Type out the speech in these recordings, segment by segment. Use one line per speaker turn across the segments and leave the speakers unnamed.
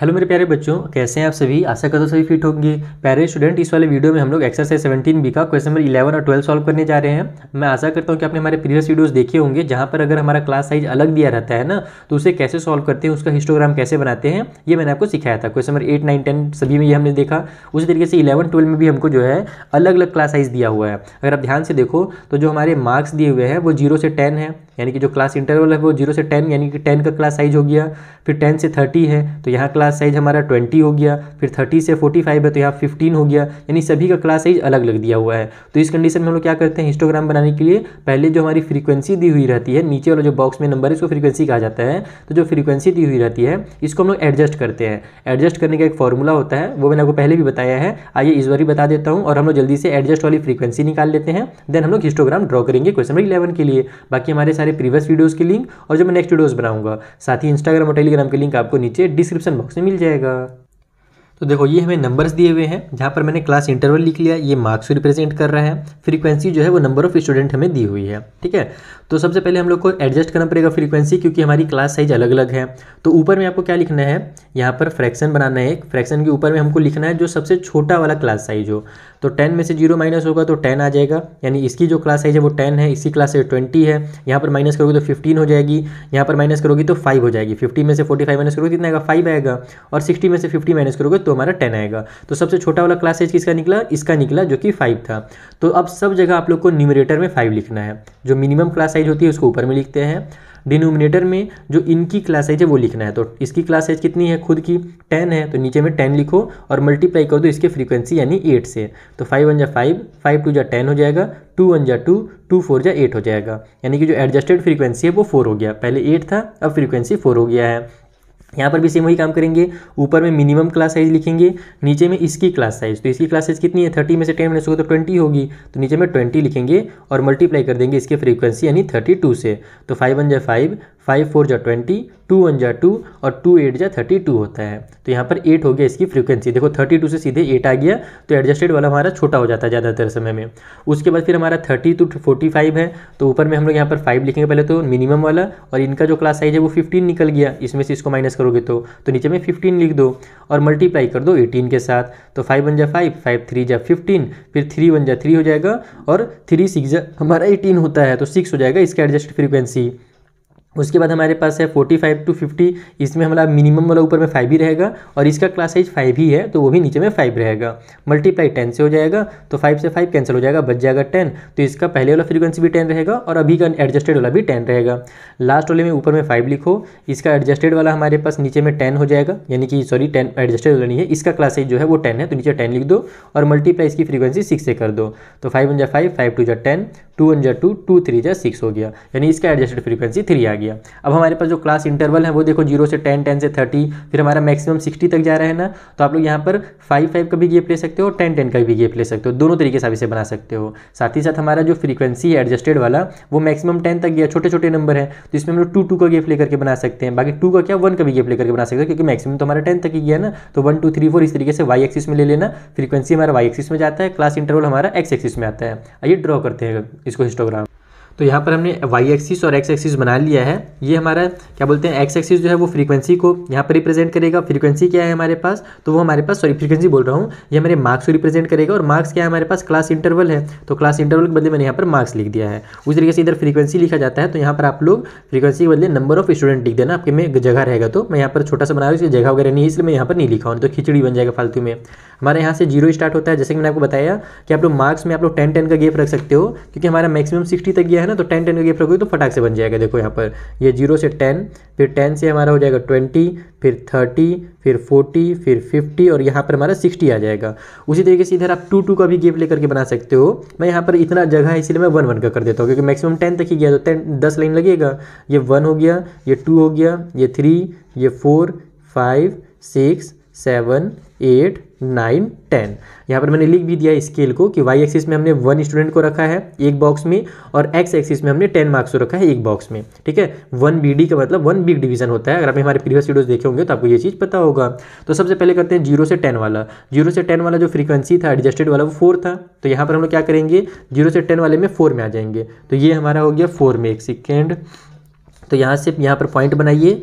hello मेरे प्यारे बच्चों कैसे हैं आप सभी आशा करता हूँ सभी फिट होंगे प्यारे स्टूडेंट इस वाले वीडियो में हम लोग एक्सरसाइज 17 बी का क्वेश्चन नंबर 11 और 12 सॉल्व करने जा रहे हैं मैं आशा करता हूँ कि आपने हमारे प्रीवियस वीडियोस देखे होंगे जहाँ पर अगर हमारा क्लास साइज अलग दिया रहता है ना तो उसे कैसे सॉल्व करते हैं उसका हिस्टोग्राम कैसे बनाते हैं ये मैंने आपको सिखाया था question number eight nine ten सभी में ये हमने देखा उसी तरीके से इलेवन ट्वेल्व में भी हमको जो है अलग अलग क्लास साइज दिया हुआ है अगर आप ध्यान से देखो तो जो हमारे मार्क्स दिए हुए हैं वो जीरो से टेन है यानी कि जो क्लास इंटरवल है वो जीरो से टेन यानी कि टेन का क्लास साइज हो गया फिर टेन से थर्टी है तो यहाँ क्लास साइज हमारा ट्वेंटी हो गया फिर थर्टी से फोर्टी फाइव है तो यहाँ फिफ्टीन हो गया यानी सभी का क्लास साइज अलग अलग दिया हुआ है तो इस कंडीशन में हम लोग क्या करते हैं हिस्टोग्राम बनाने के लिए पहले जो हमारी फ्रीक्वेंसी दी हुई रहती है नीचे वाला जो बॉक्स में नंबर है इसको फ्रीक्वेंसी कहा जाता है तो जो फ्रीक्वेंसी दी हुई रहती है इसको हम लोग एडजस्ट करते हैं एडजस्ट करने का एक फॉर्मूला होता है वो मैंने आपको पहले भी बताया है आइए इस बार ही बता देता हूँ और हम लोग जल्दी से एडजस्ट वाली फ्रीक्वेंसी निकाल लेते हैं देन हम लोग हिस्टोग्राम ड्रॉ करेंगे क्वेश्चन नंबर इलेवन के लिए बाकी हमारे सारे सारे प्रीवियस वीडियोस के लिंक और जो मैं नेक्स्ट वीडियोस बनाऊंगा साथ ही इंस्टाग्राम और टेलीग्राम के लिंक आपको नीचे डिस्क्रिप्शन बॉक्स में मिल जाएगा तो देखो ये हमें नंबर्स दिए हुए हैं जहाँ पर मैंने क्लास इंटरवल लिख लिया ये मार्क्स रिप्रेजेंट कर रहा है फ्रीक्वेंसी जो है वो नंबर ऑफ स्टूडेंट हमें दी हुई है ठीक है तो सबसे पहले हम लोग को एडजस्ट करना पड़ेगा फ्रीक्वेंसी क्योंकि हमारी क्लास साइज अलग अलग है तो ऊपर में आपको क्या लिखना है यहाँ पर फ्रैक्शन बनाना है एक फ्रैक्शन के ऊपर में हमको लिखना है जो सबसे छोटा वाला क्लास साइज हो तो टेन में से जीरो माइनस होगा तो टेन आ जाएगा यानी इसकी जो क्लास साइज है वो टेन है इसकी क्लास से ट्वेंटी है यहाँ पर माइनस करोगे तो फिफ्टीन हो जाएगी यहाँ पर माइनस करोगी तो फाइव हो जाएगी फिफ्टी में से फोर्टी फाइव माइनस करोगे कितना तो आएगा फाइव आएगा और सिक्सटी में से फिफ्टी माइनस करोगे तो हमारा टेन आएगा तो सबसे छोटा वाला क्लास साइज किसका निकला इसका निकला जो कि फाइव था तो अब सब जगह आप लोग को न्यूमरेटर में फाइव लिखना है जो मिनिमम क्लास साइज होती है उसको ऊपर में लिखते हैं डिनोमिनेटर में जो इनकी क्लास साइज है वो लिखना है तो इसकी क्लास साइज कितनी है खुद की टेन है तो नीचे में टेन लिखो और मल्टीप्लाई कर दो इसके फ्रीक्वेंसी यानी एट से तो फाइव वन जा फाइव फाइव टू जा टेन हो जाएगा टू वन जा टू टू फोर जा एट हो जाएगा यानी कि जो एडजस्टेड फ्रीक्वेंसी है वो फोर हो गया पहले एट था अब फ्रीक्वेंसी फोर हो गया है यहाँ पर भी सेम वही काम करेंगे ऊपर में मिनिमम क्लास साइज लिखेंगे नीचे में इसकी क्लास साइज तो इसकी क्लास साइज कितनी है थर्टी में से टेन माइनस होगा तो ट्वेंटी होगी तो नीचे में ट्वेंटी लिखेंगे और मल्टीप्लाई कर देंगे इसके फ्रीक्वेंसी यानी थर्टी टू से तो फाइव वन जाए फाइव फाइव फोर जा ट्वेंटी टू वन जा टू और टू एट जा थर्टी टू होता है तो यहाँ पर एट हो गया इसकी फ्रीक्वेंसी देखो थर्टी टू से सीधे एट आ गया तो एडजस्टेड वाला हमारा छोटा हो जाता है ज़्यादातर समय में उसके बाद फिर हमारा थर्टी टू फोर्टी फाइव है तो ऊपर में हम लोग यहाँ पर फाइव लिखेंगे पहले तो मिनिमम वाला और इनका जो क्लास साइज है वो फिफ्टीन निकल गया इसमें से इसको माइनस करोगे तो तो नीचे में फिफ्टीन लिख दो और मल्टीप्लाई कर दो एटीन के साथ तो फाइव वन जा फाइव फाइव थ्री जा फिफ्टीन फिर थ्री वन जा थ्री हो जाएगा और थ्री सिक्स जा हमारा एटीन होता है तो सिक्स हो जाएगा इसका एडजस्ट फ्रीक्वेंसी उसके बाद हमारे पास है 45 फाइव टू फिफ्टी इसमें हमारा मिनिमम वाला ऊपर में फाइव ही रहेगा और इसका क्लास साइज फाइव ही है तो वो भी नीचे में फाइव रहेगा मल्टीप्लाई टेन से हो जाएगा तो फाइव से फाइव कैंसिल हो जाएगा बच जाएगा टेन तो इसका पहले वाला फ्रीक्वेंसी भी टेन रहेगा और अभी का एडजस्टेड वाला भी टेन रहेगा लास्ट वाले में ऊपर में फाइव लिखो इसका एडजस्टेड वाला हमारे पास नीचे में टेन हो जाएगा यानी कि सॉरी टेन एडजस्टेड वाला नहीं है इसका क्लास साइज जो है वो टेन है तो नीचे टेन लिख दो और मल्टीप्लाई इसकी फ्रीक्वेंसी सिक्स से कर दो तो फाइव वन जै फाइव फाइव टू जै टेन टू वन जै टू टू थ्री जै सिक्स हो गया यानी इसका एडजस्टेड फ्रीक्वेंसी थ्री आ गया गया अब हमारे पास जो क्लास इंटरवल है वो देखो जीरो से टेन टेन से थर्टी फिर हमारा मैक्सिमम सिक्सटी तक जा रहा है ना तो आप लोग यहाँ पर फाइव फाइव का भी गेप ले सकते हो टेन टेन का भी गेप ले सकते हो दोनों तरीके से आप इसे बना सकते हो साथ ही साथ हमारा जो फ्रीक्वेंसी है एडजस्टेड वाला वो मैक्सिमम टेन तक गया छोटे छोटे नंबर है तो इसमें हम लोग टू टू का गेप लेकर के बना सकते हैं बाकी टू का क्या वन का भी गेप लेकर के बना सकते हैं क्योंकि मैक्सिमम तो हमारा टेन तक ही गया ना तो वन टू थ्री फोर इस तरीके से वाई एक्सिस में ले लेना फ्रीक्वेंसी हमारा वाई एक्सिस में जाता है क्लास इंटरवल हमारा एक्स एक्सिस में आता है आइए ड्रॉ करते हैं इसको हिस्टोग्राम तो यहाँ पर हमने वाई एक्सिस और एक्स एक्सिस बना लिया है ये हमारा क्या बोलते हैं एक्स एक्सिस जो है वो फ्रीक्वेंसी को यहाँ पर रिप्रेजेंट करेगा फ्रीक्वेंसी क्या है हमारे पास तो वो हमारे पास सॉरी फ्रीक्वेंसी बोल रहा हूँ ये हमारे मार्क्स को रिप्रेजेंट करेगा और मार्क्स क्या है हमारे पास क्लास इंटरवल है तो क्लास इंटरवल के बदले मैंने यहाँ पर मार्क्स लिख दिया है उस तरीके से इधर फ्रीक्वेंसी लिखा जाता है तो यहाँ पर आप लोग फ्रीक्वेंसी के बदले नंबर ऑफ स्टूडेंट लिख देना आपके में जगह रहेगा तो मैं यहाँ पर छोटा सा बना रहा हूँ जगह वगैरह नहीं इसलिए मैं यहाँ पर नहीं लिखा हूँ तो खिचड़ी बन जाएगा फालतू में हमारे यहाँ से जीरो स्टार्ट होता है जैसे कि मैंने आपको बताया कि आप लोग मार्क्स में आप लोग टेन टेन का गेप रख सकते हो क्योंकि हमारा मैक्सिमम सिक्सटी तक गया है है ना तो टेन टेन का गैप रखोगे तो फटाक से बन जाएगा देखो यहाँ पर ये जीरो से टेन फिर टेन से हमारा हो जाएगा ट्वेंटी फिर थर्टी फिर फोर्टी फिर फिफ्टी और यहाँ पर हमारा सिक्सटी आ जाएगा उसी तरीके से इधर आप टू टू का भी गैप लेकर के बना सकते हो मैं यहाँ पर इतना जगह है इसलिए मैं वन वन का कर देता हूँ क्योंकि मैक्सिमम टेन तक ही गया तो टेन दस लाइन लगेगा ये वन हो गया ये टू हो गया ये थ्री ये four five six seven eight nine ten यहाँ पर मैंने लिख भी दिया स्केल को कि वाई एक्सिस में हमने वन स्टूडेंट को रखा है एक बॉक्स में और एक्स एक्सिस में हमने टेन मार्क्स को रखा है एक बॉक्स में ठीक है वन बी का मतलब वन बिग डिवीजन होता है अगर आपने हमारे प्रीवियस वीडियोज देखे होंगे तो आपको ये चीज़ पता होगा तो सबसे पहले करते हैं जीरो से टेन वाला जीरो से टेन वाला जो फ्रीक्वेंसी था एडजस्टेड वाला वो फोर था तो यहाँ पर हम लोग क्या करेंगे जीरो से टेन वाले में फोर में आ जाएंगे तो ये हमारा हो गया फोर में एक सेकेंड तो यहाँ से यहाँ पर पॉइंट बनाइए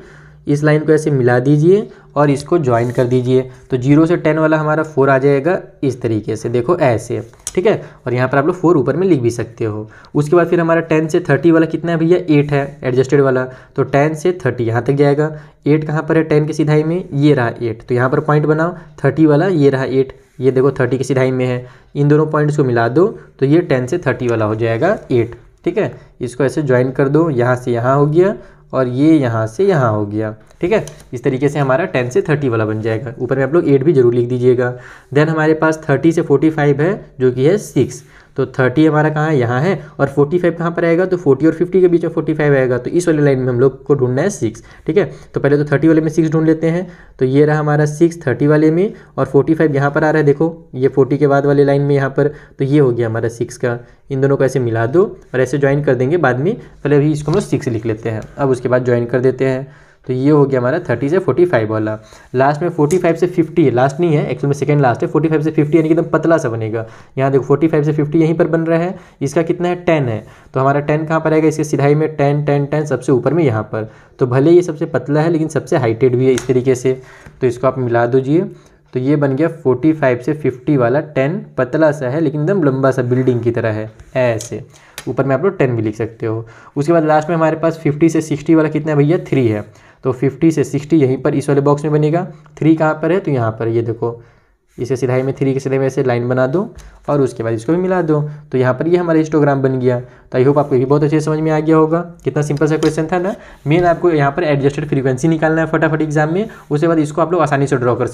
इस लाइन को ऐसे मिला दीजिए और इसको ज्वाइन कर दीजिए तो जीरो से टेन वाला हमारा फोर आ जाएगा इस तरीके से देखो ऐसे ठीक है और यहाँ पर आप लोग फोर ऊपर में लिख भी सकते हो उसके बाद फिर हमारा टेन से थर्टी वाला कितना है भैया एट है एडजस्टेड वाला तो टेन से थर्टी यहाँ तक जाएगा एट कहाँ पर है टेन की सिधाई में ये रहा एट तो यहाँ पर पॉइंट बनाओ थर्टी वाला ये रहा एट ये देखो थर्टी की सिधाई में है इन दोनों पॉइंट्स को मिला दो तो ये टेन से थर्टी वाला हो जाएगा एट ठीक है इसको ऐसे ज्वाइन कर दो यहाँ से यहाँ हो गया और ये यहाँ से यहाँ हो गया ठीक है इस तरीके से हमारा टेन से थर्टी वाला बन जाएगा ऊपर में आप लोग एट भी जरूर लिख दीजिएगा देन हमारे पास थर्टी से फोर्टी फाइव है जो कि है सिक्स तो थर्टी हमारा कहाँ है यहाँ है और फोर्टी फाइव कहाँ पर आएगा तो फोर्टी और फिफ्टी के बीच में फोर्टी फाइव आएगा तो इस वाले लाइन में हम लोग को ढूंढना है सिक्स ठीक है तो पहले तो थर्टी वाले में सिक्स ढूंढ लेते हैं तो ये रहा हमारा सिक्स थर्टी वाले में और फोर्टी फाइव यहाँ पर आ रहा है देखो ये फोर्टी के बाद वाले लाइन में यहाँ पर तो ये हो गया हमारा सिक्स का इन दोनों को ऐसे मिला दो और ऐसे ज्वाइन कर देंगे बाद में पहले अभी इसको हम लोग सिक्स लिख लेते हैं अब उसके बाद ज्वाइन कर देते हैं तो ये हो गया हमारा थर्टी से फोर्टी फाइव वाला लास्ट में फोर्टी फाइव से फिफ्टी है लास्ट नहीं है एक्चुअल में सेकेंड लास्ट है फोर्टी फाइव से फिफ्टी यानी कि एकदम पतला सा बनेगा यहाँ देखो फोर्टी फाइव से फिफ्टी यहीं पर बन रहा है इसका कितना है टेन है तो हमारा टेन कहाँ पर आएगा इसके सिधाई में टेन टेन टेन सबसे ऊपर में यहाँ पर तो भले ये सबसे पतला है लेकिन सबसे हाइटेड भी है इस तरीके से तो इसको आप मिला दीजिए तो ये बन गया फाइव से फिफ्टी वाला टेन पतला सा है लेकिन एकदम लंबा सा बिल्डिंग की तरह है ऐसे ऊपर में आप लोग टेन भी लिख सकते हो उसके बाद लास्ट में हमारे पास फिफ्टी से सिक्सटी वाला कितना भैया थ्री है तो फिफ्टी से सिक्सटी यहीं पर इस वाले बॉक्स में बनेगा थ्री कहाँ पर है तो यहाँ पर ये यह देखो इसे सिलाई में थ्री की सिलाई में ऐसे लाइन बना दो और उसके बाद इसको भी मिला दो तो यहाँ पर ये यह हमारा हिस्टोग्राम बन गया तो आई होप आपको भी बहुत अच्छे समझ में आ गया होगा कितना सिंपल सा क्वेश्चन था ना मेन आपको यहाँ पर एडजस्टेड फ्रीक्वेंसी निकालना है फटाफट एग्जाम में उसके बाद इसको आप लोग आसानी से ड्रॉ कर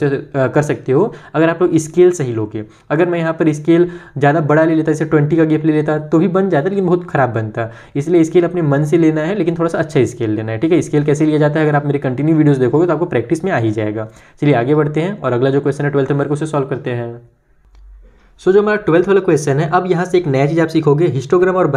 कर सकते हो अगर आप लोग स्केल सही लोगे अगर मैं यहाँ पर स्केल ज़्यादा बड़ा ले लेता जैसे ट्वेंटी का गेप ले लेता तो भी बन जाता लेकिन बहुत खराब बनता इसलिए स्केल अपने मन से लेना है लेकिन थोड़ा सा अच्छा स्केल लेना है ठीक है स्केल कैसे लिया जाता है अगर आप मेरे कंटिन्यू वीडियोज़ देखोगे तो आपको प्रैक्टिस में आ ही जाएगा चलिए आगे बढ़ते हैं और अगला जो क्वेश्चन है ट्वेल्थ नंबर को सॉल्व करते हैं सो so, जो हमारा ट्वेल्थ वाला क्वेश्चन है अब यहाँ से एक नया चीज़ आप सीखोगे हिस्टोग्राम और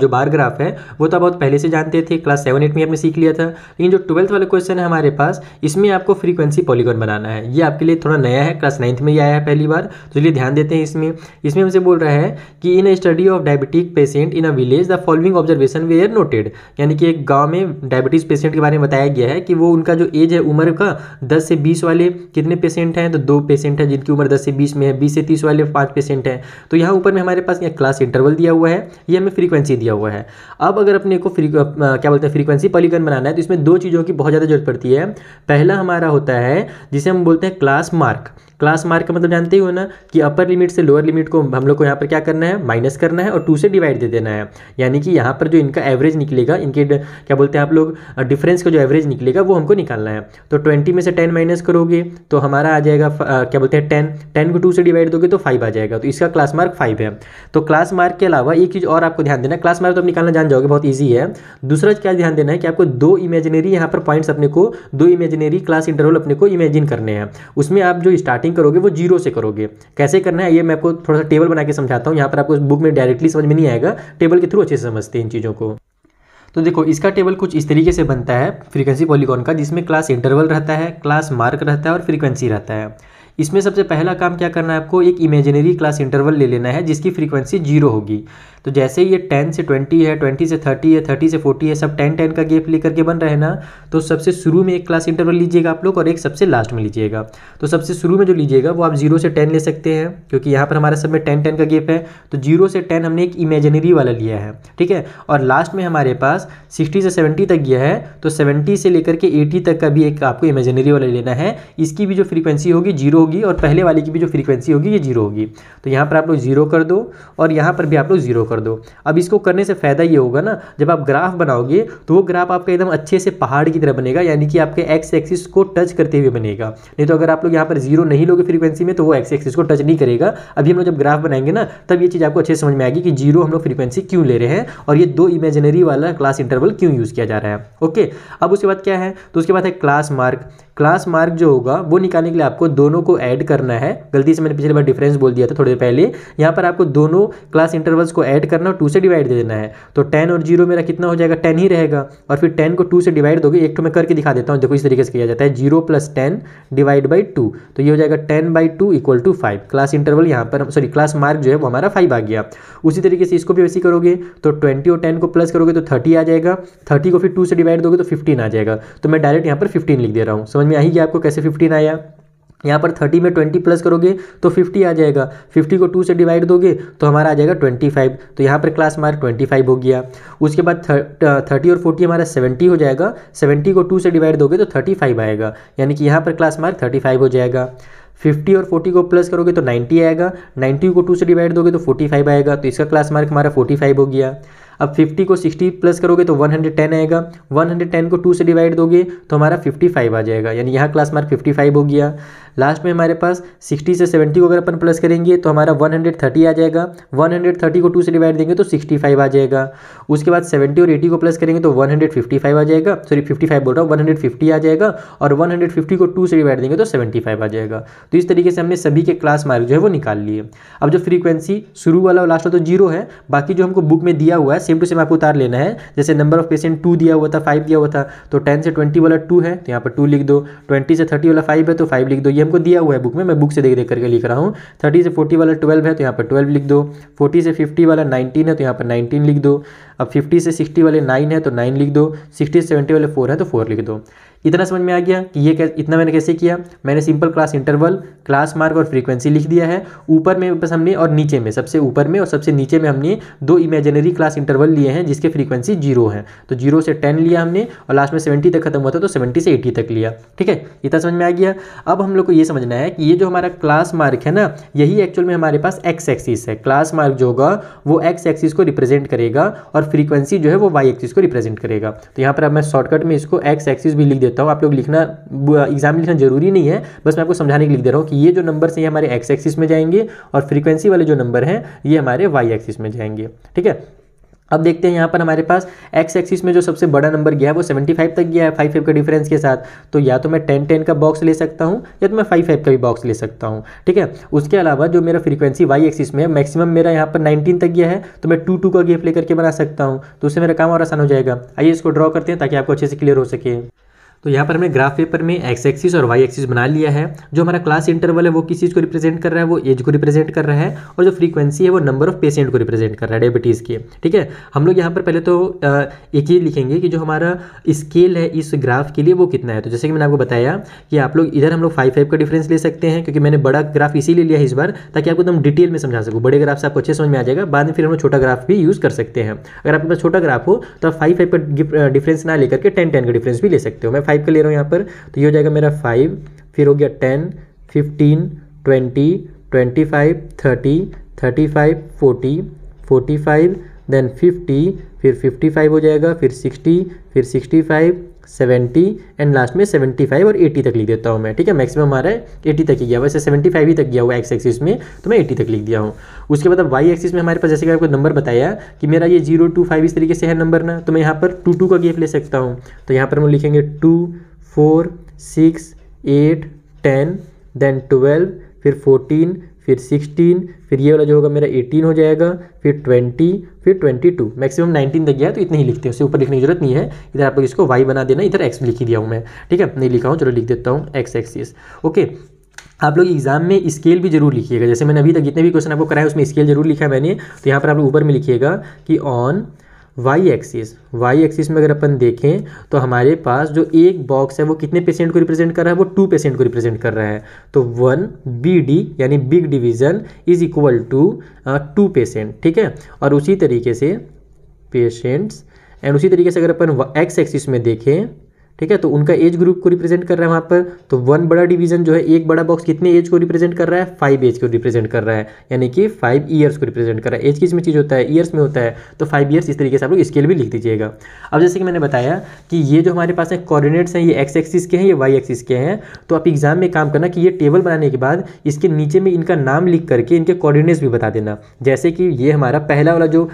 जो बार ग्राफ है वो तो आप बहुत पहले से जानते थे क्लास सेवन एट में आपने सीख लिया था लेकिन जो ट्वेल्थ वाला क्वेश्चन है हमारे पास इसमें आपको फ्रीक्वेंसी पॉलीगॉन बनाना है ये आपके लिए थोड़ा नया है क्लास नाइन्थ में ये आया है पहली बार तो चलिए ध्यान देते हैं इसमें इसमें हमसे बोल रहा है कि in study of diabetic patient in a village the following observation were noted यानी कि एक गाँव में डायबिटीज़ पेशेंट के बारे में बताया गया है कि वो उनका जो एज है उम्र का दस से बीस वाले कितने पेशेंट हैं तो दो पेशेंट हैं जिनकी उम्र दस से बीस में है बीस से तीस वाले पाँच पेशेंट परसेंट है तो यहाँ ऊपर में हमारे पास यहाँ क्लास इंटरवल दिया हुआ है ये हमें फ्रीक्वेंसी दिया हुआ है अब अगर अपने को क्या बोलते हैं फ्रीक्वेंसी पॉलीगन बनाना है तो इसमें दो चीज़ों की बहुत ज़्यादा जरूरत पड़ती है पहला हमारा होता है जिसे हम बोलते हैं क्लास मार्क क्लास मार्क का मतलब जानते ही हो ना कि अपर लिमिट से लोअर लिमिट को हम लोग को यहाँ पर क्या करना है माइनस करना है और टू से डिवाइड दे देना है यानी कि यहाँ पर जो इनका एवरेज निकलेगा इनके क्या बोलते हैं आप लोग डिफरेंस का जो एवरेज निकलेगा वो हमको निकालना है तो ट्वेंटी में से टेन माइनस करोगे तो हमारा आ जाएगा क्या बोलते हैं टेन टेन को टू से डिवाइड दोगे तो फाइव आ जाएगा जाएगा तो इसका क्लास मार्क फाइव है तो क्लास मार्क के अलावा एक चीज़ और आपको ध्यान देना है क्लास मार्क तो आप निकालना जान जाओगे बहुत ईजी है दूसरा क्या ध्यान देना है कि आपको दो इमेजनेरी यहाँ पर पॉइंट्स अपने को दो इमेजनेरी क्लास इंटरवल अपने को इमेजिन करने हैं उसमें आप जो स्टार्टिंग करोगे वो जीरो से करोगे कैसे करना है ये मैं आपको थोड़ा सा टेबल बना के समझाता हूँ यहाँ पर आपको बुक में डायरेक्टली समझ में नहीं आएगा टेबल के थ्रू अच्छे से समझते हैं इन चीज़ों को तो देखो इसका टेबल कुछ इस तरीके से बनता है फ्रीक्वेंसी पॉलीकॉन का जिसमें क्लास इंटरवल रहता है क्लास मार्क रहता है और फ्रीक्वेंसी रहता है इसमें सबसे पहला काम क्या करना है आपको एक इमेजिनरी क्लास इंटरवल ले लेना है जिसकी फ्रीक्वेंसी जीरो होगी तो जैसे ये टेन से ट्वेंटी है ट्वेंटी से थर्टी है थर्टी से फोर्टी है सब टेन टेन का गैप लेकर के बन रहे ना तो सबसे शुरू में एक क्लास इंटरवल लीजिएगा आप लोग और एक सबसे लास्ट में लीजिएगा तो सबसे शुरू में जो लीजिएगा वो आप जीरो से टेन ले सकते हैं क्योंकि यहाँ पर हमारे सब में टेन टेन का गेप है तो जीरो से टेन हमने एक इमेजनरी वाला लिया है ठीक है और लास्ट में हमारे पास सिक्सटी से सेवेंटी तक गया है तो सेवेंटी से लेकर के एटी तक का भी एक आपको इमेजनरी वाला लेना है इसकी भी जो फ्रीक्वेंसी होगी जीरो होगी और पहले वाले की भी जो फ्रीक्वेंसी होगी ये जीरो होगी तो यहाँ पर आप लोग जीरो कर दो और यहाँ पर भी आप लोग जीरो कर दो अब इसको करने से फ़ायदा ये होगा ना जब आप ग्राफ बनाओगे तो वो ग्राफ आपका एकदम अच्छे से पहाड़ की तरह बनेगा यानी कि आपके एक्स एक्सिस को टच करते हुए बनेगा नहीं तो अगर आप लोग यहाँ पर जीरो नहीं लोगे फ्रीक्वेंसी में तो वो एक्स एक्सिस को टच नहीं करेगा अभी हम लोग जब ग्राफ बनाएंगे ना तब ये चीज़ आपको अच्छे समझ में आएगी कि जीरो हम लोग फ्रीक्वेंसी क्यों ले रहे हैं और ये दो इमेजनरी वाला क्लास इंटरवल क्यों यूज़ किया जा रहा है ओके अब उसके बाद क्या है तो उसके बाद है क्लास मार्क क्लास मार्क जो होगा वो निकालने के लिए आपको दोनों को ऐड करना है गलती से मैंने पिछले बार डिफरेंस बोल दिया था थोड़ी देर पहले यहाँ पर आपको दोनों क्लास इंटरवल्स को ऐड करना और टू से डिवाइड दे देना है तो टेन और जीरो मेरा कितना हो जाएगा टेन ही रहेगा और फिर टेन को टू से डिवाइड दोगे एक तो मैं करके दिखा देता हूँ देखो इस तरीके से किया जाता है zero plus ten divide by two तो ये हो जाएगा ten by two equal to five class interval यहाँ पर सॉरी क्लास मार्क जो है वो हमारा फाइव आ गया उसी तरीके से इसको भी वैसे करोगे तो ट्वेंटी और टेन को प्लस करोगे तो थर्टी आ जाएगा थर्टी को फिर टू से डिवाइड दोगे तो फिफ्टीन आ जाएगा तो मैं डायरेक्ट यहाँ पर फिफ्टीन लिख दे रहा हूँ समझ में आ ही गया आपको कैसे फिफ्टीन आया यहाँ पर थर्टी में ट्वेंटी प्लस करोगे तो फिफ्टी आ जाएगा फिफ्टी को टू से डिवाइड दोगे तो हमारा आ जाएगा ट्वेंटी फाइव तो यहाँ पर क्लास हमारा ट्वेंटी फाइव हो गया उसके बाद थर्टी और फोर्टी हमारा सेवेंटी हो जाएगा सेवेंटी को टू से डिवाइड दोगे तो थर्टी फाइव आएगा यानी कि यहाँ पर क्लास मार्क थर्टी फाइव हो जाएगा 50 और 40 को प्लस करोगे तो 90 आएगा 90 को 2 से डिवाइड दोगे तो 45 आएगा तो इसका क्लास मार्क हमारा 45 हो गया अब 50 को 60 प्लस करोगे तो 110 आएगा 110 को 2 से डिवाइड दोगे तो हमारा 55 आ जाएगा यानी यहाँ क्लास मार्क 55 हो गया लास्ट में हमारे पास सिक्सटी से सेवेंटी को अगर अपन प्लस करेंगे तो हमारा वन हंड्रेड थर्टी आ जाएगा वन हंड्रेड थर्टी को टू से डिवाइड देंगे तो सिक्सटी फाइव आ जाएगा उसके बाद सेवेंटी और एटी को प्लस करेंगे तो वन हंड्रेड फिफ्टी फाइव आ जाएगा सॉरी फिफ्टी फाइव बोल रहा हूँ वन हंड्रेड फिफ्टी आ जाएगा और 150 फिफ्टी को टू से डिवाइड देंगे तो सेवेंटी फाइव आ जाएगा तो इस तरीके से हमने सभी के क्लास मार्क जो है वो निकाल लिए अब जो फ्रीक्वेंसी शुरू वाला और लास्ट वाला तो जीरो है बाकी जो हमको बुक में दिया हुआ है सेम टू सेम आपको उतार लेना है जैसे नंबर ऑफ पेशेंट टू दिया हुआ था फाइव दिया हुआ था तो टेन से ट्वेंटी वाला टू है तो यहाँ पर टू लिख दो ट्वेंटी से थर्टी वाला फाइव है तो फाइव लिख दो हमको दिया हुआ है बुक में मैं बुक से देख देख करके लिख रहा हूँ थर्टी से फोर्टी वाला ट्वेल्व है तो यहाँ पर ट्वेल्व लिख दो फोर्टी से फिफ्टी वाला नाइनटीन है तो यहाँ पर नाइनटीन लिख दो अब फिफ्टी से सिक्सटी वाले नाइन है तो नाइन लिख दो सिक्सटी से सेवेंटी वाले फोर है तो फोर लिख दो इतना समझ में आ गया कि ये इतना मैंने कैसे किया मैंने simple class interval class mark और फ्रीक्वेंसी लिख दिया है ऊपर में बस हमने और नीचे में सबसे ऊपर में और सबसे नीचे में हमने दो इमेजिनरी क्लास इंटरवल लिए हैं जिसके फ्रीक्वेंसी जीरो है तो जीरो से टेन लिया हमने और लास्ट में सेवेंटी तक खत्म हुआ था तो सेवेंटी से एटी तक लिया ठीक है इतना समझ में आ गया अब हम लोग को ये समझना है कि ये जो हमारा क्लास मार्क है ना यही एक्चुअल में हमारे पास एक्स एक्सिस है क्लास मार्क जो होगा वो एक्स एक्सिस को रिप्रेजेंट करेगा और फ्रीक्वेंसी जो है वो वाई एक्सिस को रिप्रेजेंट करेगा तो यहाँ पर अब मैं शॉर्टकट में इसको एक्स एक्सिस भी लिख देता देता हूँ आप लोग लिखना एग्जाम लिखना जरूरी नहीं है बस मैं आपको समझाने के लिए लिख दे रहा हूँ कि ये जो नंबर हैं ये हमारे एक्स एक्सिस में जाएंगे और फ्रीक्वेंसी वाले जो नंबर हैं ये हमारे वाई एक्सिस में जाएंगे ठीक है अब देखते हैं यहाँ पर हमारे पास x एक्सिस में जो सबसे बड़ा नंबर गया है वो 75 तक गया है 5 5 के डिफरेंस के साथ तो या तो मैं 10 10 का बॉक्स ले सकता हूँ या तो मैं 5 5 का भी बॉक्स ले सकता हूँ ठीक है उसके अलावा जो मेरा फ्रीक्वेंसी वाई एक्सिस में है मैक्सिमम मेरा यहाँ पर 19 तक गया है तो मैं टू टू का गेप ले करके बना सकता हूँ तो उससे मेरा काम और आसान हो जाएगा आइए इसको ड्रॉ करते हैं ताकि आपको अच्छे से क्लियर हो सके तो यहाँ पर हमने ग्राफ पेपर में एक्स एक्सिस और वाई एक्सिस बना लिया है जो हमारा क्लास इंटरवल है वो किस चीज़ को रिप्रेजेंट कर रहा है वो एज को रिप्रेजेंट कर रहा है और जो फ्रीक्वेंसी है वो नंबर ऑफ पेशेंट को रिप्रेजेंट कर रहा है डायबिटीज़ की ठीक है हम लोग यहाँ पर पहले तो एक ही लिखेंगे कि जो हमारा स्केल है इस ग्राफ के लिए वो कितना है तो जैसे कि मैंने आपको बताया कि आप लोग इधर हम लोग फाइव फाइव का डिफरेंस ले सकते हैं क्योंकि मैंने बड़ा ग्राफ इसीलिए लिया है इस बार ताकि आपको एकदम डिटेल में समझा सकूँ बड़े ग्राफ से आपको अच्छे समझ में आ जाएगा बाद में फिर हम लोग छोटा ग्राफ भी यूज़ कर सकते हैं अगर आपके पास छोटा ग्राफ हो तो आप फाइव फाइव का डिफरेंस ना लेकर के टेन टेन का डिफरेंस भी ले सकते हो मैं फाइव का ले रहा हूँ यहाँ पर तो ये हो जाएगा मेरा फाइव फिर हो गया ten fifteen twenty twenty five thirty thirty five forty forty five then fifty फिर फिफ्टी फाइव हो जाएगा फिर सिक्सटी फिर sixty five seventy and last में सेवेंटी फाइव और एटी तक लिख देता हूँ मैं ठीक है मैक्सिमम हमारा एटी तक ही गया वैसे सेवेंटी फाइव ही तक गया हुआ एक्स एक्सिस में तो मैं एटी तक लिख दिया हूँ उसके बाद वाई एक्सिस में हमारे पास जैसे कि आपको नंबर बताया कि मेरा ये जीरो टू फाइव इस तरीके से है नंबर ना तो मैं यहाँ पर टू टू का गेप ले सकता हूँ तो यहाँ पर हम लिखेंगे two four six eight ten then twelve फिर फोर्टीन फिर सिक्सटीन फिर ये वाला जो होगा मेरा एटीन हो जाएगा फिर ट्वेंटी फिर ट्वेंटी टू मैक्सिमम नाइनटीन तक गया तो इतने ही लिखते हैं उससे ऊपर लिखने की जरूरत नहीं है इधर आप लोग इसको वाई बना देना इधर एक्स लिख ही दिया हूँ मैं ठीक है नहीं लिखा हूँ चलो लिख देता हूँ एक्स एक्सिस ओके आप लोग एग्जाम में स्केल भी जरूर लिखिएगा जैसे मैंने अभी तक जितने भी क्वेश्चन आपको कराया उसमें स्केल जरूर लिखा है मैंने तो यहाँ पर आप लोग ऊपर में लिखिएगा कि on Y axis Y axis में अगर अपन देखें तो हमारे पास जो एक बॉक्स है वो कितने पेशेंट को रिप्रेजेंट कर रहा है वो टू पेशेंट को रिप्रेजेंट कर रहा है तो वन बी डी यानी big division is equal to two patient ठीक है और उसी तरीके से पेशेंट्स एंड उसी तरीके से अगर अपन एक्स एक्सिस में देखें ठीक है तो उनका एज ग्रुप को रिप्रेजेंट कर रहा है वहाँ पर तो वन बड़ा डिवीजन जो है एक बड़ा बॉक्स कितने एज को रिप्रेजेंट कर रहा है फाइव एज को रिप्रेजेंट कर रहा है यानी कि फाइव ईयर्स को रिप्रेजेंट कर रहा है एज किस में चीज़ होता है ईयर्स में होता है तो फाइव ईयर्स इस तरीके से आप लोग स्केल भी लिख दीजिएगा अब जैसे कि मैंने बताया कि ये जो हमारे पास है कॉर्डिनेट्स हैं ये एक्स एक्सिस के हैं ये वाई एक्सिस के हैं तो आप एग्जाम में काम करना कि ये टेबल बनाने के बाद इसके नीचे में इनका नाम लिख करके इनके कॉर्डिनेट्स भी बता देना जैसे कि ये हमारा पहला वाला जो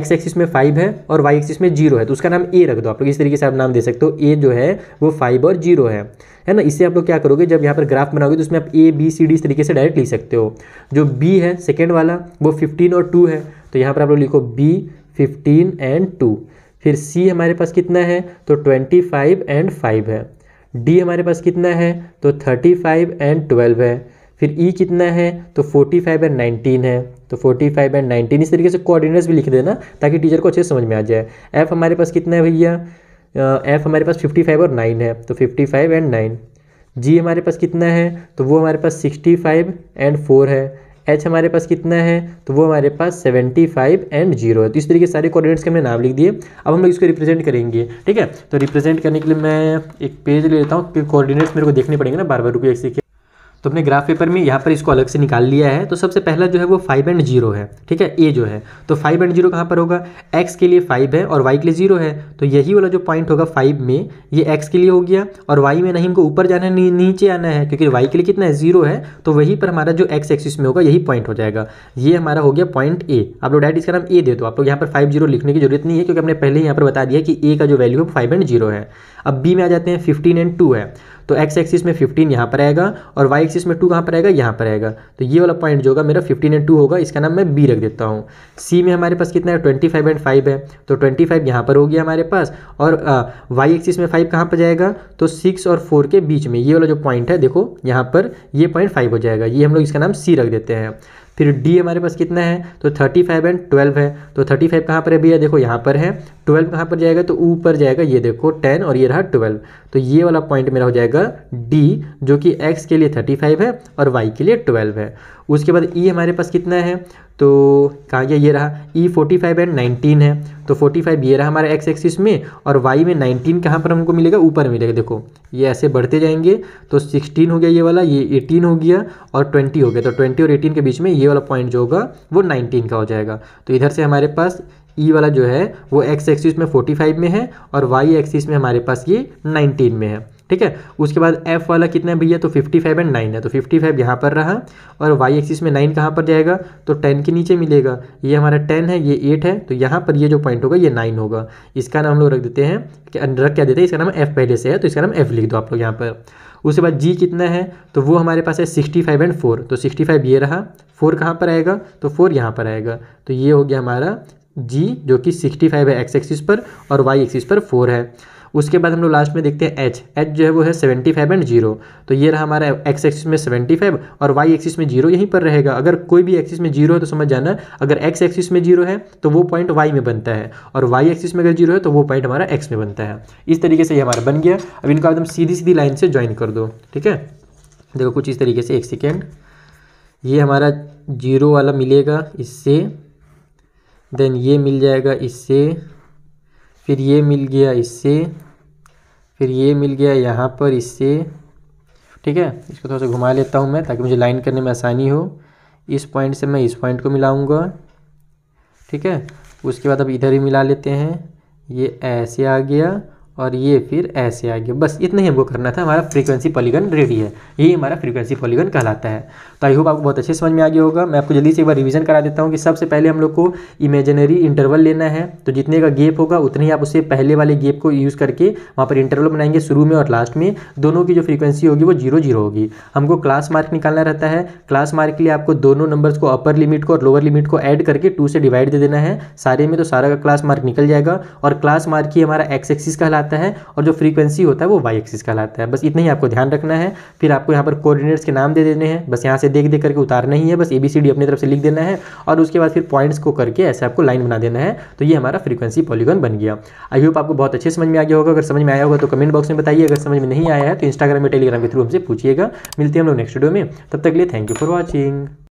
एक्स एक्सिस में फाइव है और वाई एक्सिस में जीरो है तो उसका नाम ए रख दो आप लोग इस तरीके से आप नाम दे सकते हो ए जो है है वो फाइव और जीरो है है ना इसे आप लोग क्या करोगे जब यहाँ पर ग्राफ बनाओगे तो उसमें आप ए बी सी डी इस तरीके से डायरेक्ट लिख सकते हो जो बी है सेकेंड वाला वो फिफ्टीन और टू है तो यहाँ पर आप लोग लिखो बी फिफ्टीन एंड टू फिर सी हमारे पास कितना है तो ट्वेंटी फाइव एंड फाइव है डी हमारे पास कितना है तो थर्टी फाइव एंड ट्वेल्व है फिर ई e कितना है तो फोर्टी फाइव एंड नाइनटीन है तो फोर्टी फाइव एंड नाइनटीन इस तरीके से कोऑर्डिनेट्स भी लिख देना ताकि टीचर को अच्छे समझ में आ जाए एफ हमारे पास कितना है भैया एफ हमारे पास फिफ्टी फाइव और नाइन है तो fifty five and nine G हमारे पास कितना है तो वो हमारे पास सिक्सटी फाइव एंड फोर है एच हमारे पास कितना है तो वो हमारे पास सेवेंटी फाइव एंड जीरो है तो इस तरीके सारे कोऑर्डिनेट्स के हमने नाम लिख दिए अब हम लोग इसको रिप्रेजेंट करेंगे ठीक है तो रिप्रेजेंट करने के लिए मैं एक पेज ले लेता हूँ क्योंकि कोऑर्डिनेट्स मेरे को देखने पड़ेंगे ना बार बार रुपये सीखे तो अपने ग्राफ पेपर में यहाँ पर इसको अलग से निकाल लिया है तो सबसे पहला जो है वो फाइव एंड जीरो है ठीक है ए जो है तो फाइव एंड जीरो कहाँ पर होगा एक्स के लिए फाइव है और वाई के लिए जीरो है तो यही वाला जो पॉइंट होगा फाइव में ये एक्स के लिए हो गया और वाई में नहीं हमको ऊपर जाना है नी, नीचे आना है क्योंकि वाई के लिए कितना है जीरो है तो वहीं पर हमारा जो एक्स एक्सिस में होगा यही पॉइंट हो जाएगा ये हमारा हो गया पॉइंट ए आप लोग डायरेक्ट इसका नाम ए दे दो आप लोग यहाँ पर फाइव जीरो लिखने की जरूरत नहीं है क्योंकि हमने पहले ही यहाँ पर बता दिया कि ए का जो वैल्यू है फाइव एंड जीरो है अब बी में आ जाते हैं फिफ्टीन एंड टू है तो एक्स एक्सिस में फिफ्टीन यहाँ पर आएगा और वाई एक्सिस में टू कहाँ पर आएगा यहाँ पर आएगा तो ये वाला पॉइंट जो होगा मेरा फिफ्टीन एंड टू होगा इसका नाम मैं बी रख देता हूँ सी में हमारे पास कितना है ट्वेंटी फाइव एंड फाइव है तो ट्वेंटी फाइव यहाँ पर हो गया हमारे पास और वाई एक्सिस में फाइव कहाँ पर जाएगा तो सिक्स और फोर के बीच में ये वाला जो पॉइंट है देखो यहाँ पर ये पॉइंट फाइव हो जाएगा ये हम लोग इसका नाम सी रख देते हैं फिर डी हमारे पास कितना है तो थर्टी फाइव एंड ट्वेल्व है तो थर्टी फाइव कहाँ पर है भैया देखो यहाँ पर है ट्वेल्व कहाँ पर जाएगा तो ऊपर जाएगा ये देखो टेन और ये रहा ट्वेल्व तो ये वाला पॉइंट मेरा हो जाएगा डी जो कि एक्स के लिए थर्टी फाइव है और वाई के लिए ट्वेल्व है उसके बाद ई e हमारे पास कितना है तो कहाँ गया ये रहा E forty five and nineteen है तो फोर्टी फाइव ये रहा हमारे एक्स एक्सिस में और वाई में नाइनटीन कहाँ पर हमको मिलेगा ऊपर मिलेगा देखो ये ऐसे बढ़ते जाएंगे तो सिक्सटीन हो गया ये वाला ये एटीन हो गया और ट्वेंटी हो गया तो ट्वेंटी और एटीन के बीच में ये वाला पॉइंट जो होगा वो नाइनटीन का हो जाएगा तो इधर से हमारे पास ई e वाला जो है वो एक्स एक्सिस में फोर्टी फाइव में है और वाई एक्सिस में हमारे पास ये नाइनटीन में है ठीक है उसके बाद एफ वाला कितना है भैया तो 55 एंड नाइन है तो 55 फाइव यहाँ पर रहा और वाई एक्सिस में नाइन कहाँ पर जाएगा तो 10 के नीचे मिलेगा ये हमारा 10 है ये 8 है तो यहाँ पर ये जो पॉइंट होगा ये 9 होगा इसका नाम हम लोग रख देते हैं रख क्या देते हैं इसका नाम एफ पहले से है तो इसका नाम एफ लिख दो आप लोग यहाँ पर उसके बाद जी कितना है तो वो हमारे पास है सिक्सटी फाइव एंड फोर तो सिक्सटी फाइव ये रहा फोर कहाँ पर आएगा तो फोर यहाँ पर आएगा तो ये हो गया हमारा जी जो कि सिक्सटी फाइव है एक्स एक्सिस पर और वाई एक्सिस पर फोर है उसके बाद हम लोग लास्ट में देखते हैं एच एच जो है वो है सेवेंटी फाइव एंड जीरो तो ये रहा हमारा एक्स एक्सिस में सेवेंटी फाइव और वाई एक्सिस में जीरो यहीं पर रहेगा अगर कोई भी एक्सिस में जीरो है तो समझ जाना अगर एक्स एक्सिस में जीरो है तो वो पॉइंट वाई में बनता है और वाई एक्सिस में अगर जीरो है तो वो पॉइंट हमारा एक्स में बनता है इस तरीके से ये हमारा बन गया अब इनको एकदम सीधी सीधी लाइन से ज्वाइन कर दो ठीक है देखो कुछ इस तरीके से एक सेकेंड ये हमारा जीरो वाला मिलेगा इससे देन ये मिल जाएगा इससे फिर ये मिल गया इससे फिर ये मिल गया यहाँ पर इससे ठीक है इसको थोड़ा सा घुमा लेता हूँ मैं ताकि मुझे लाइन करने में आसानी हो इस पॉइंट से मैं इस पॉइंट को मिलाऊंगा ठीक है उसके बाद अब इधर ही मिला लेते हैं ये ऐसे आ गया और ये फिर ऐसे आ गया बस इतना ही हमको करना था हमारा फ्रीक्वेंसी पॉलीगन रेडी है यही हमारा फ्रीक्वेंसी पॉलीगन कहलाता है तो आई होप आपको बहुत अच्छे समझ में आ गया होगा मैं आपको जल्दी से एक बार रिवीजन करा देता हूँ कि सबसे पहले हम लोग को इमेजिनरी इंटरवल लेना है तो जितने का गेप होगा उतने ही आप उसे पहले वाले गेप को यूज़ करके वहाँ पर इंटरवल बनाएंगे शुरू में और लास्ट में दोनों की जो फ्रीक्वेंसी होगी वो जीरो जीरो होगी हमको क्लास मार्क निकालना रहता है क्लास मार्क के लिए आपको दोनों नंबर्स को अपर लिमिट को और लोअर लिमिट को ऐड करके टू से डिवाइड दे देना है सारे में तो सारा का क्लास मार्क निकल जाएगा और क्लास मार्क ही हमारा एक्स एक्सिस कहलाता कहलाता है और जो फ्रीक्वेंसी होता है वो वाई एक्सिस कहलाता है बस इतना ही आपको ध्यान रखना है फिर आपको यहाँ पर कोऑर्डिनेट्स के नाम दे देने हैं बस यहाँ से देख देख करके उतारना ही है बस ए बी सी डी अपनी तरफ से लिख देना है और उसके बाद फिर पॉइंट्स को करके ऐसे आपको लाइन बना देना है तो ये हमारा फ्रीक्वेंसी पॉलीगन बन गया आई होप आपको बहुत अच्छे समझ में आ गया होगा अगर समझ में आया होगा तो कमेंट बॉक्स में बताइए अगर समझ में नहीं आया है तो इंस्टाग्राम या टेलीग्राम के थ्रू हमसे पूछिएगा मिलते हैं हम लोग नेक्स्ट वीडियो में तब तक लिए थैंक यू फॉर वॉचिंग